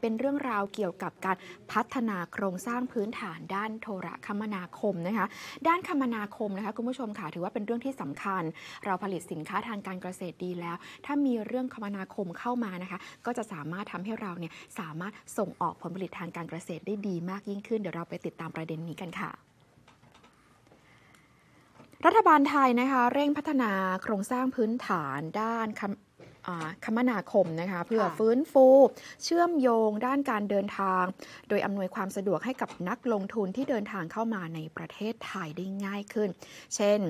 เป็นเรื่องราวเกี่ยวกับการพัฒนาโครงสร้างพื้นฐานด้านโทรคมนาคมนะคะด้านคมนาคมนะคะคุณผู้ชมค่ะถือว่าเป็นเรื่องที่สำคัญเราผลิตสินค้าทางการเกษตรดีแล้ว ถ้ามีเรื่องคมนาคมเข้ามานะคะก็จะสามารถทำให้เราเนี่ยสามารถส่งออกผลผลิตทางการเกษตรได้ดีมากยิ่งขึ้นเดี๋ยวเราไปติดตามประเด็นนี้กันค่ะ รัฐบาลไทยนะคะ เร่งพัฒนาโครงสร้างพื้นฐานด้านคมนาคมนะคะ เพื่อฟื้นฟู เชื่อมโยงด้านการเดินทาง โดยอำนวยความสะดวกให้กับนักลงทุนที่เดินทางเข้ามาในประเทศไทยได้ง่ายขึ้น เช่น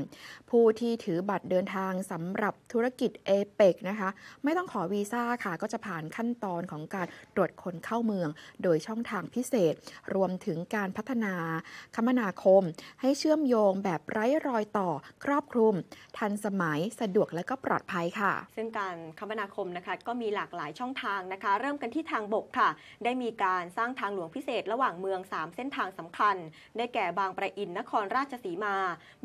ผู้ที่ถือบัตรเดินทางสำหรับธุรกิจเอเปกนะคะไม่ต้องขอวีซ่าค่ะ ก็จะผ่านขั้นตอนของการตรวจคนเข้าเมือง โดยช่องทางพิเศษ รวมถึงการพัฒนาคมนาคม ให้เชื่อมโยงแบบไร้รอยต่อครอบคลุม ทันสมัยสะดวกและก็ปลอดภัยค่ะ ซึ่งการคมนาคมนะคะก็มีหลากหลายช่องทางนะคะ เริ่มกันที่ทางบกค่ะ ได้มีการสร้างทางหลวงพิเศษระหว่างเมือง 3 เส้นทางสำคัญ ได้แก่บางประอินนครราชสีมา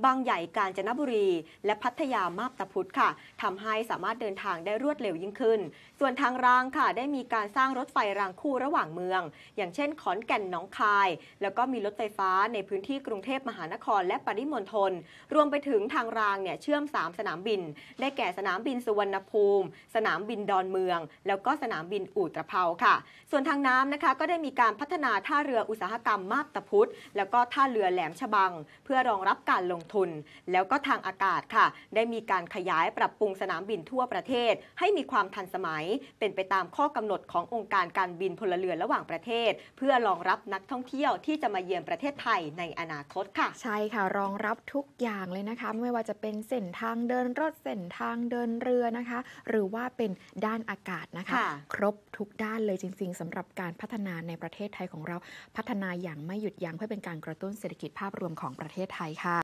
บางใหญ่กาญจนบุรี และพัทยามาบตาพุธค่ะ ทำให้สามารถเดินทางได้รวดเร็วยิ่งขึ้น ส่วนทางรางค่ะ ได้มีการสร้างรถไฟรางคู่ระหว่างเมือง อย่างเช่นขอนแก่นหนองคาย แล้วก็มีรถไฟฟ้าในพื้นที่กรุงเทพมหานครและปริมณฑลรวมไปถึงทางรางเนี่ยเชื่อม3สนามบิน ได้แก่สนามบินสุวรรณภูมิสนามบินดอนเมือง แล้วก็สนามบิน อู่ตะเภาค่ะ ส่วนทางน้ำนะคะก็ได้มีการพัฒนาท่าเรืออุตสาหกรรมมาบตะพุธแล้วก็ท่าเรือแหลม ฉบัง เพื่อรองรับการลงทุน แล้วก็ทางอากาศค่ะ ได้มีการขยายปรับปรุงสนามบินทั่วประเทศ ให้มีความทันสมัย เป็นไปตามข้อกำหนดขององค์การการบินพลเรือนระหว่างประเทศ เพื่อรองรับนักท่องเที่ยวที่จะมาเยือนประเทศไทยในอนาคตค่ะ ใช่ค่ะรองรับทุกอย่างเลยนะคะไม่ว่าจะเป็นเส้นทางเดินรถเส้นทางเดินเรือนะคะหรือว่าเป็นด้านอากาศนะคะ ครบทุกด้านเลยจริงๆ สำหรับการพัฒนาในประเทศไทยของเราพัฒนาอย่างไม่หยุดยั้งเพื่อเป็นการกระตุ้นเศรษฐกิจภาพรวมของประเทศไทยค่ะ